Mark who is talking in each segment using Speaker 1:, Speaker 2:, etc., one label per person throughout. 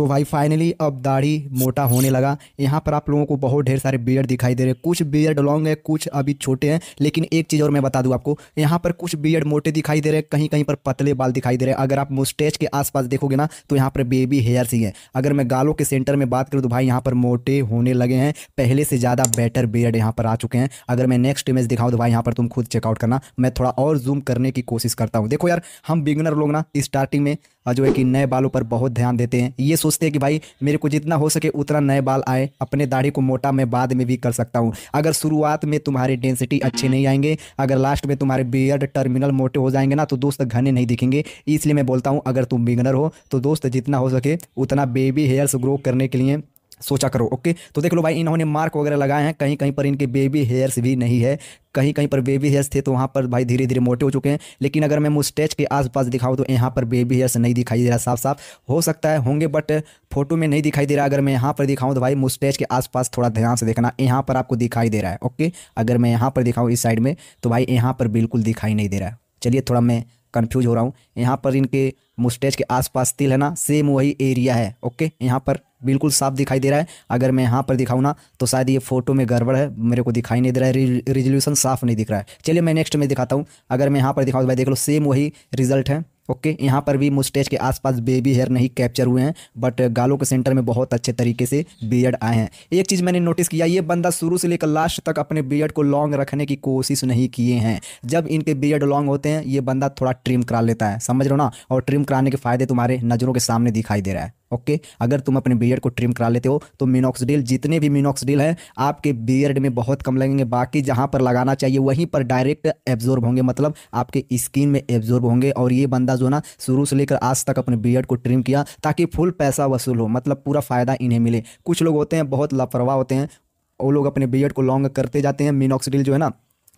Speaker 1: तो भाई फाइनली अब दाढ़ी मोटा होने लगा यहाँ पर आप लोगों को बहुत ढेर सारे बियर्ड दिखाई दे रहे हैं कुछ बियर्ड लॉन्ग है कुछ अभी छोटे हैं लेकिन एक चीज़ और मैं बता दूँ आपको यहाँ पर कुछ बियर्ड मोटे दिखाई दे रहे हैं कहीं कहीं पर पतले बाल दिखाई दे रहे हैं अगर आप मुस्टेज के आसपास देखोगे ना तो यहाँ पर बेबी हेयर्स ही है अगर मैं गालों के सेंटर में बात करूँ तो भाई यहाँ पर मोटे होने लगे हैं पहले से ज़्यादा बेटर बियर्ड यहाँ पर आ चुके हैं अगर मैं नेक्स्ट इमेज दिखाऊँ तो भाई यहाँ पर तुम खुद चेकआउट करना मैं थोड़ा और जूम करने की कोशिश करता हूँ देखो यार हम बिगनर लोग ना स्टार्टिंग में जो है कि नए बालों पर बहुत ध्यान देते हैं ये सोच सोचते हैं कि भाई मेरे को जितना हो सके उतना नए बाल आए अपने दाढ़ी को मोटा मैं बाद में भी कर सकता हूँ अगर शुरुआत में तुम्हारे डेंसिटी अच्छे नहीं आएंगे अगर लास्ट में तुम्हारे बियर्ड टर्मिनल मोटे हो जाएंगे ना तो दोस्त घने नहीं दिखेंगे इसलिए मैं बोलता हूँ अगर तुम बिगनर हो तो दोस्त जितना हो सके उतना बेबी हेयर्स ग्रो करने के लिए सोचा करो ओके तो देख लो भाई इन्होंने मार्क वगैरह लगाए हैं कहीं कहीं पर इनके बेबी हेयर्स भी नहीं है कहीं कहीं पर बेबी हेयर्स थे तो वहाँ पर भाई धीरे धीरे मोटे हो चुके हैं लेकिन अगर मैं मुस्टेच के आसपास दिखाऊँ तो यहाँ पर बेबी हेयर्स नहीं दिखाई दे रहा साफ साफ हो सकता है होंगे बट फोटो में नहीं दिखाई दे रहा अगर मैं यहाँ पर दिखाऊँ तो भाई मुस्टेच के आसपास थोड़ा ध्यान से देखना यहाँ पर आपको दिखाई दे रहा है ओके अगर मैं यहाँ पर दिखाऊँ इस साइड में तो भाई यहाँ पर बिल्कुल दिखाई नहीं दे रहा है चलिए थोड़ा मैं कन्फ्यूज हो रहा हूँ यहाँ पर इनके मुस्टेज के आसपास तिल है ना सेम वही एरिया है ओके यहाँ पर बिल्कुल साफ दिखाई दे रहा है अगर मैं यहाँ पर दिखाऊँ ना तो शायद ये फोटो में गड़बड़ है मेरे को दिखाई नहीं दे रहा है रिजोल्यूशन साफ नहीं दिख रहा है चलिए मैं नेक्स्ट में दिखाता हूँ अगर मैं यहाँ पर दिखाऊँ तो भाई देख लो सेम वही रिजल्ट है ओके यहाँ पर भी मुस्टेज के आसपास बेबी हेयर नहीं कैप्चर हुए हैं बट गालों के सेंटर में बहुत अच्छे तरीके से बियर्ड आए हैं एक चीज़ मैंने नोटिस किया ये बंदा शुरू से लेकर लास्ट तक अपने बियर्ड को लॉन्ग रखने की कोशिश नहीं किए हैं जब इनके बियर्ड लॉन्ग होते हैं ये बंदा थोड़ा ट्रिम करा लेता है समझ लो ना और ट्रिम कराने के फायदे तुम्हारे नज़रों के सामने दिखाई दे रहा है ओके okay? अगर तुम अपने बियर्ड को ट्रिम करा लेते हो तो मिनोक्सडील जितने भी मिनोक्सडील हैं आपके बियर्ड में बहुत कम लगेंगे बाकी जहाँ पर लगाना चाहिए वहीं पर डायरेक्ट एब्जॉर्ब होंगे मतलब आपके स्किन में एब्जॉर्ब होंगे और ये बंदा जो ना शुरू से लेकर आज तक अपने बियर्ड को ट्रिम किया ताकि फुल पैसा वसूल हो मतलब पूरा फ़ायदा इन्हें मिले कुछ लोग होते हैं बहुत लापरवाह होते हैं वो लोग अपने बियड को लॉन्ग करते जाते हैं मिनोक्सडील जो है ना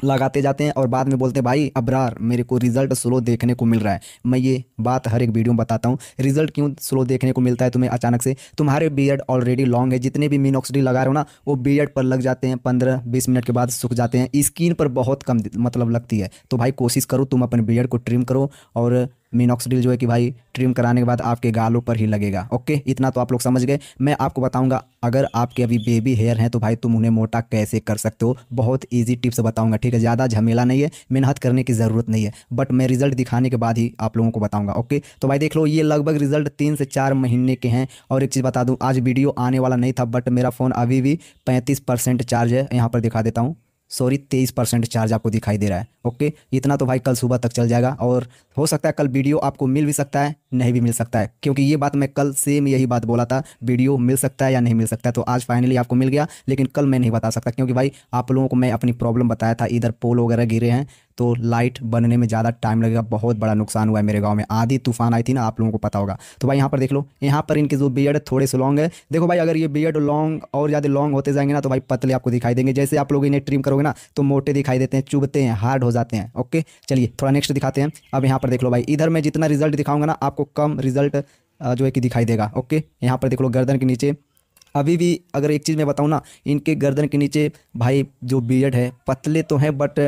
Speaker 1: लगाते जाते हैं और बाद में बोलते हैं भाई अब्रार मेरे को रिजल्ट स्लो देखने को मिल रहा है मैं ये बात हर एक वीडियो में बताता हूँ रिजल्ट क्यों स्लो देखने को मिलता है तुम्हें अचानक से तुम्हारे बीएड ऑलरेडी लॉन्ग है जितने भी मीनोक्सडी लगा रहे हो ना वो बीएड पर लग जाते हैं पंद्रह बीस मिनट के बाद सूख जाते हैं स्किन पर बहुत कम मतलब लगती है तो भाई कोशिश करो तुम अपने बियड को ट्रिम करो और मीनोक्सडिल जो है कि भाई ट्रिम कराने के बाद आपके गालों पर ही लगेगा ओके इतना तो आप लोग समझ गए मैं आपको बताऊंगा अगर आपके अभी बेबी हेयर हैं तो भाई तुम उन्हें मोटा कैसे कर सकते हो बहुत ईजी टिप्स बताऊंगा ठीक है ज़्यादा झमेला नहीं है मेहनत करने की ज़रूरत नहीं है बट मैं रिजल्ट दिखाने के बाद ही आप लोगों को बताऊँगा ओके तो भाई देख लो ये लगभग रिजल्ट तीन से चार महीने के हैं और एक चीज़ बता दूँ आज वीडियो आने वाला नहीं था बट मेरा फ़ोन अभी भी पैंतीस चार्ज है यहाँ पर दिखा देता हूँ सॉरी तेईस परसेंट चार्ज आपको दिखाई दे रहा है ओके इतना तो भाई कल सुबह तक चल जाएगा और हो सकता है कल वीडियो आपको मिल भी सकता है नहीं भी मिल सकता है क्योंकि ये बात मैं कल सेम यही बात बोला था वीडियो मिल सकता है या नहीं मिल सकता है तो आज फाइनली आपको मिल गया लेकिन कल मैं नहीं बता सकता क्योंकि भाई आप लोगों को मैं अपनी प्रॉब्लम बताया था इधर पोल वगैरह गिरे हैं तो लाइट बनने में ज़्यादा टाइम लगेगा बहुत बड़ा नुकसान हुआ है मेरे गाँव में आधी तूफान आई थी ना आप लोगों को पता होगा तो भाई यहाँ पर देख लो यहाँ पर इनके जो बियड थोड़े से लॉन्ग है देखो भाई अगर ये बियड लॉन्ग और ज़्यादा लॉन्ग होते जाएंगे ना तो भाई पतले आपको दिखाई देंगे जैसे आप लोग इन्हें ट्रिम करोगे ना तो मोटे दिखाई देते हैं चुभते हैं हार्ड हो जाते हैं ओके चलिए थोड़ा नेक्स्ट दिखाते हैं अब यहाँ पर देख लो भाई इधर मैं जितना रिजल्ट दिखाऊंगा ना आपको कम रिजल्ट जो है कि दिखाई देगा ओके यहाँ पर देख लो गर्दन के नीचे अभी भी अगर एक चीज़ मैं बताऊँ ना इनके गर्दन के नीचे भाई जो बियड है पतले तो हैं बट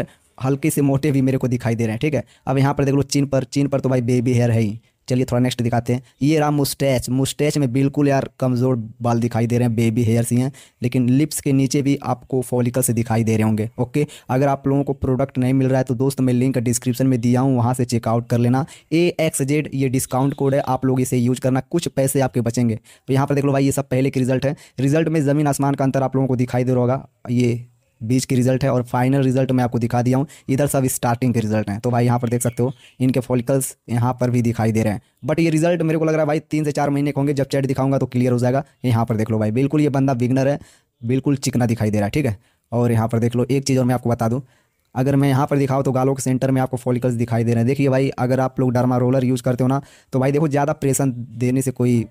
Speaker 1: हल्के से मोटे भी मेरे को दिखाई दे रहे हैं ठीक है अब यहाँ पर देख लो चीन पर चीन पर तो भाई बेबी हेयर है ही चलिए थोड़ा नेक्स्ट दिखाते हैं ये रहा मुस्टैच मुस्टैच में बिल्कुल यार कमज़ोर बाल दिखाई दे रहे हैं बेबी हेयर्स ही हैं लेकिन लिप्स के नीचे भी आपको फॉलिकल से दिखाई दे रहे होंगे ओके अगर आप लोगों को प्रोडक्ट नहीं मिल रहा है तो दोस्त मैं लिंक डिस्क्रिप्शन में दिया हूँ वहाँ से चेकआउट कर लेना ए एक्स जेड ये डिस्काउंट कोड है आप लोग इसे यूज करना कुछ पैसे आपके बचेंगे तो यहाँ पर देख लो भाई ये सब पहले के रिजल्ट है रिजल्ट में ज़मीन आसमान का अंतर आप लोगों को दिखाई दे रहा होगा ये बीच की रिजल्ट है और फाइनल रिजल्ट मैं आपको दिखा दिया हूँ इधर सब स्टार्टिंग के रिजल्ट हैं तो भाई यहाँ पर देख सकते हो इनके फॉलिकल्स यहाँ पर भी दिखाई दे रहे हैं बट ये रिजल्ट मेरे को लग रहा है भाई तीन से चार महीने के होंगे जब चैट दिखाऊंगा तो क्लियर हो जाएगा यहाँ पर देख लो भाई बिल्कुल ये बंदा बिगनर है बिल्कुल चिकना दिखाई दे रहा है ठीक है और यहाँ पर देख लो एक चीज़ और मैं आपको बता दूँ अगर मैं यहाँ पर दिखाऊँ तो गालों के सेंटर में आपको फॉलिकल्स दिखाई दे रहे हैं देखिए भाई अगर आप लोग डरमा रोलर यूज़ करते हो ना तो भाई देखो ज़्यादा प्रेशन देने से कोई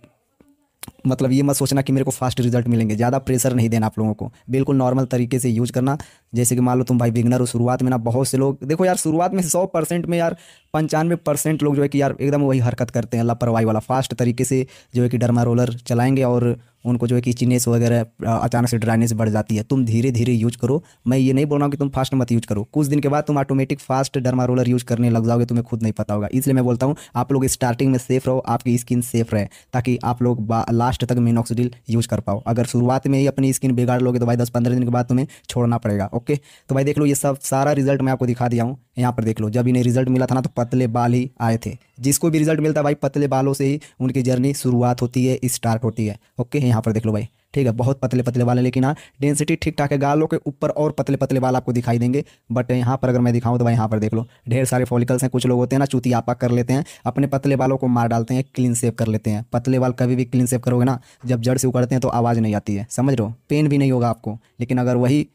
Speaker 1: मतलब ये मत सोचना कि मेरे को फास्ट रिजल्ट मिलेंगे ज़्यादा प्रेशर नहीं देना आप लोगों को बिल्कुल नॉर्मल तरीके से यूज करना जैसे कि मान लो तुम भाई बिगनर हो शुरुआत में ना बहुत से लोग देखो यार शुरुआत में सौ परसेंट में यार पंचानवे परसेंट लोग जो है कि यार एकदम वही हरकत करते हैं लापरवाही वाला फास्ट तरीके से जो है कि डरमा रोलर चलाएंगे और उनको जो है कि चिनेस वगैरह अचानक से ड्राइनेस बढ़ जाती है तुम धीरे धीरे यूज करो मैं ये नहीं बोल रहा हूँ कि तुम फास्ट मत यूज करो कुछ दिन के बाद तुम automatic fast derma roller use करने लग जाओगे तुम्हें खुद नहीं पता होगा इसलिए मैं बोलता हूँ आप लोग स्टार्टिंग में सेफ रहो आपकी स्किन सेफ रहे ताकि आप लोग लास्ट तक मिनोक्सिडिल यूज कर पाओ अगर शुरुआत में ही अपनी स्किन बिगाड़ लोगे तो भाई दस पंद्रह दिन के बाद तुम्हें छोड़ना पड़ेगा ओके तो भाई देख लो ये सब सारा रिजल्ट मैं आपको दिखा दिया हूँ यहाँ पर देख लो जब इन्हें रिजल्ट मिला था ना तो पतले बाल ही आए थे जिसको भी रिजल्ट मिलता है भाई पतले बालों से ही उनकी जर्नी शुरुआत होती है स्टार्ट होती है ओके यहाँ पर देख लो भाई ठीक है बहुत पतले पतले वाले लेकिन हाँ डेंसिटी ठीक ठाक है गालों के ऊपर और पतले पतले वाले आपको दिखाई देंगे बट यहाँ पर अगर मैं दिखाऊँ तो भाई यहाँ पर देख लो ढेर सारे फॉलिकल्स हैं कुछ लोग होते हैं ना चूती आपा कर लेते हैं अपने पतले वालों को मार डालते हैं क्लीन सेव कर लेते हैं पतले वाल कभी भी क्लीन सेव करोगे ना जब जड़ से उखड़ते हैं तो आवाज़ नहीं आती है समझ रहे हो पेन भी नहीं होगा आपको लेकिन अगर वही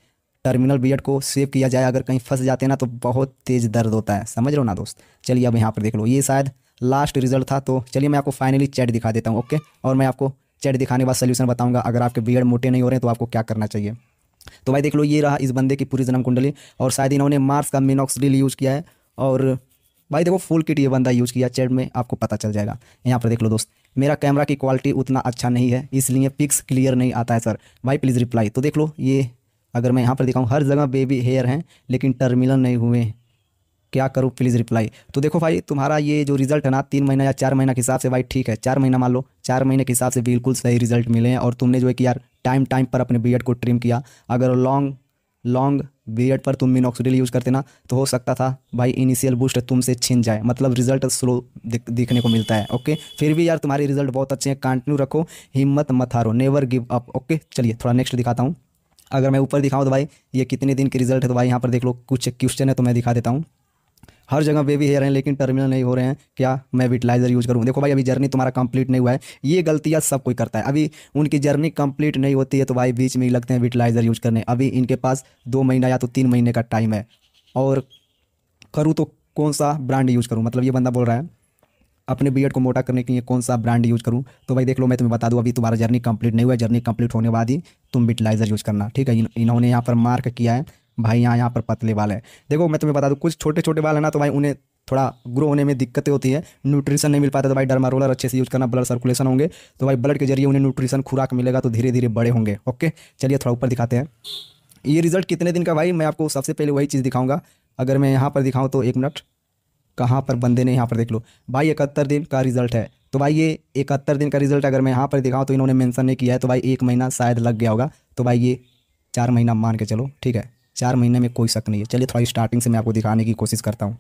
Speaker 1: टर्मिनल बियड को सेव किया जाए अगर कहीं फंस जाते हैं ना तो बहुत तेज़ दर्द होता है समझ रहे हो ना दोस्त चलिए अब यहाँ पर देख लो ये शायद लास्ट रिजल्ट था तो चलिए मैं आपको फाइनली चैट दिखा देता हूँ ओके और मैं आपको चैट दिखाने के बाद सोल्यूशन बताऊंगा अगर आपके बियड मोटे नहीं हो रहे हैं तो आपको क्या करना चाहिए तो भाई देख लो ये रहा इस बंदे की पूरी जन्म कुंडली और शायद इन्होंने मार्स का मिनॉक्स डील यूज़ किया है और भाई देखो फुल किट ये बंदा यूज़ किया चैट में आपको पता चल जाएगा यहाँ पर देख लो दोस्त मेरा कैमरा की क्वालिटी उतना अच्छा नहीं है इसलिए पिक्स क्लियर नहीं आता है सर भाई प्लीज़ रिप्लाई तो देख लो ये अगर मैं यहाँ पर दिखाऊँ हर जगह बेबी हेयर हैं लेकिन टर्मिनल नहीं हुए क्या करूँ प्लीज़ रिप्लाई तो देखो भाई तुम्हारा ये जो रिज़ल्ट है ना तीन महीना या चार महीना के हिसाब से भाई ठीक है चार महीना मान लो चार महीने के हिसाब से बिल्कुल सही रिजल्ट मिले हैं और तुमने जो है कि यार टाइम टाइम पर अपने बी को ट्रिम किया अगर लॉन्ग लॉन्ग बी पर तुम मिनॉक्सीडिल यूज़ करते ना तो हो सकता था भाई इनिशियल बूस्ट तुमसे छिन जाए मतलब रिजल्ट स्लो देखने को मिलता है ओके फिर भी यार तुम्हारे रिजल्ट बहुत अच्छे हैं कंटिन्यू रखो हिम्मत मत हारो नेवर गिव अप ओके चलिए थोड़ा नेक्स्ट दिखाता हूँ अगर मैं ऊपर दिखाऊँ तो भाई ये कितने दिन के रिजल्ट है तो भाई यहाँ पर देख लो कुछ क्वेश्चन है तो मैं दिखा देता हूँ हर जगह वे भी हेयर हैं लेकिन टर्मिनल नहीं हो रहे हैं क्या मैं विटिलाइजर यूज़ करूँ देखो भाई अभी जर्नी तुम्हारा कंप्लीट नहीं हुआ है ये गलतियाँ सब कोई करता है अभी उनकी जर्नी कंप्लीट नहीं होती है तो भाई बीच में ही लगते हैं विटिलाइजर यूज करने अभी इनके पास दो महीना या तो तीन महीने का टाइम है और करूँ तो कौन सा ब्रांड यूज़ करूँ मतलब ये बंदा बोल रहा है अपने बीएड को मोटा करने के लिए कौन सा ब्रांड यूज़ करूँ तो भाई देख लो मैं तुम्हें बता दूँ अभी तुम्हारा जर्नी कंप्लीट नहीं हुआ जर्नी कंप्लीट होने बाद ही तुम विटिलाइजर यूज़ करना ठीक है इन्होंने यहाँ पर मार्क किया है भाई यहाँ यहाँ पर पतले बाल हैं देखो मैं तुम्हें बता दूँ कुछ छोटे छोटे बाल है ना तो भाई उन्हें थोड़ा ग्रो होने में दिक्कतें होती है न्यूट्रिशन नहीं मिल पाता तो भाई डरमा रोलर अच्छे से यूज़ करना ब्लड सर्कुलेशन होंगे तो भाई ब्लड के जरिए उन्हें न्यूट्रिशन खुराक मिलेगा तो धीरे धीरे बड़े होंगे ओके चलिए थोड़ा ऊपर दिखाते हैं ये रिजल्ट कितने दिन का भाई मैं आपको सबसे पहले वही चीज़ दिखाऊंगा अगर मैं यहाँ पर दिखाऊँ तो एक मिनट कहाँ पर बंदे ने यहाँ पर देख लो भाई इकहत्तर दिन का रिजल्ट है तो भाई ये इकहत्तर दिन का रिजल्ट अगर मैं यहाँ पर दिखाऊँ तो इन्होंने मैंसन नहीं किया है तो भाई एक महीना शायद लग गया होगा तो भाई ये चार महीना मान के चलो ठीक है चार महीने में कोई शक नहीं है चलिए थोड़ा स्टार्टिंग से मैं आपको दिखाने की कोशिश करता हूँ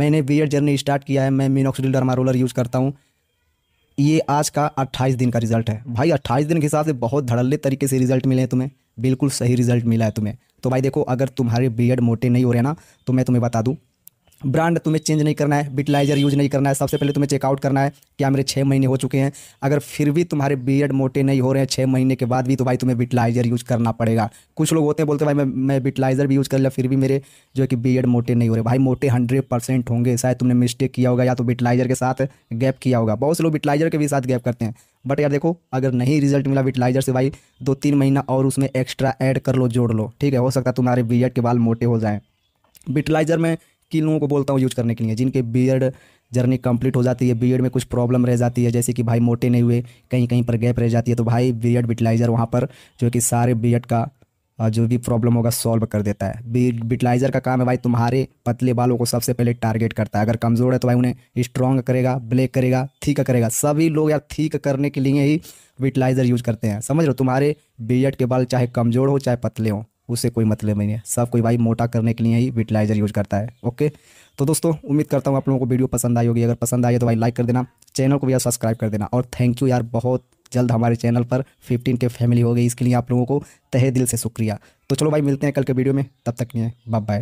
Speaker 1: मैंने बी एड जर्नी स्टार्ट किया है मैं मीनोक्सिडिल डरमा रोलर यूज़ करता हूँ ये आज का 28 दिन का रिजल्ट है भाई 28 दिन के हिसाब से बहुत धड़ल्ले तरीके से रिजल्ट मिले हैं तुम्हें बिल्कुल सही रिजल्ट मिला है तुम्हें तो भाई देखो अगर तुम्हारे बी मोटे नहीं हो रहे ना तो मैं तुम्हें बता दूँ ब्रांड तुम्हें चेंज नहीं करना है बिटलाइजर यूज नहीं करना है सबसे पहले तुम्हें चेकआउट करना है क्या मेरे छः महीने हो चुके हैं अगर फिर भी तुम्हारे बियर्ड मोटे नहीं हो रहे हैं छः महीने के बाद भी तो भाई तुम्हें बिटलाइजर यूज करना पड़ेगा कुछ लोग होते हैं बोलते हैं भाई मैं मैं बिटलाइजर भी यूज़ कर लिया फिर भी मेरे जो कि बियर्ड मोटे नहीं हो रहे भाई मोटे हंड्रेड परसेंट होंगे शायद तुमने मिस्टेक किया होगा या तो बिटलाइजर के साथ गैप किया होगा बहुत से लोग बिटलाइजर के भी साथ गैप करते हैं बट यार देखो अगर नहीं रिजल्ट मिला विटलाइजर से भाई दो तीन महीना और उसमें एक्स्ट्रा ऐड कर लो जोड़ लो ठीक है हो सकता है तुम्हारे बियड के बाल मोटे हो जाए बिटलाइजर में किन लोगों को बोलता हूँ यूज करने के लिए जिनके बीएड जर्नी कंप्लीट हो जाती है बीएड में कुछ प्रॉब्लम रह जाती है जैसे कि भाई मोटे नहीं हुए कहीं कहीं पर गैप रह जाती है तो भाई बीएड बिटलाइज़र वहाँ पर जो कि सारे बीएड का जो भी प्रॉब्लम होगा सॉल्व कर देता है बिटलाइज़र का काम है भाई तुम्हारे पतले बालों को सबसे पहले टारगेट करता है अगर कमज़ोर है तो भाई उन्हें स्ट्रॉन्ग करेगा ब्लैक करेगा थीक करेगा सभी लोग यार थीक करने के लिए ही बिटलाइज़र यूज करते हैं समझ लो तुम्हारे बीएड के बाल चाहे कमज़ोर हो चाहे पतले हों उससे कोई मतलब नहीं है सब कोई भाई मोटा करने के लिए ही विटिलाइजर यूज करता है ओके तो दोस्तों उम्मीद करता हूँ आप लोगों को वीडियो पसंद आई होगी अगर पसंद आई तो भाई लाइक कर देना चैनल को भी सब्सक्राइब कर देना और थैंक यू यार बहुत जल्द हमारे चैनल पर फिफ्टीन के फैमिली हो गई इसके लिए आप लोगों को तहे दिल से शुक्रिया तो चलो भाई मिलते हैं कल के वीडियो में तब तक लिए बाय बाय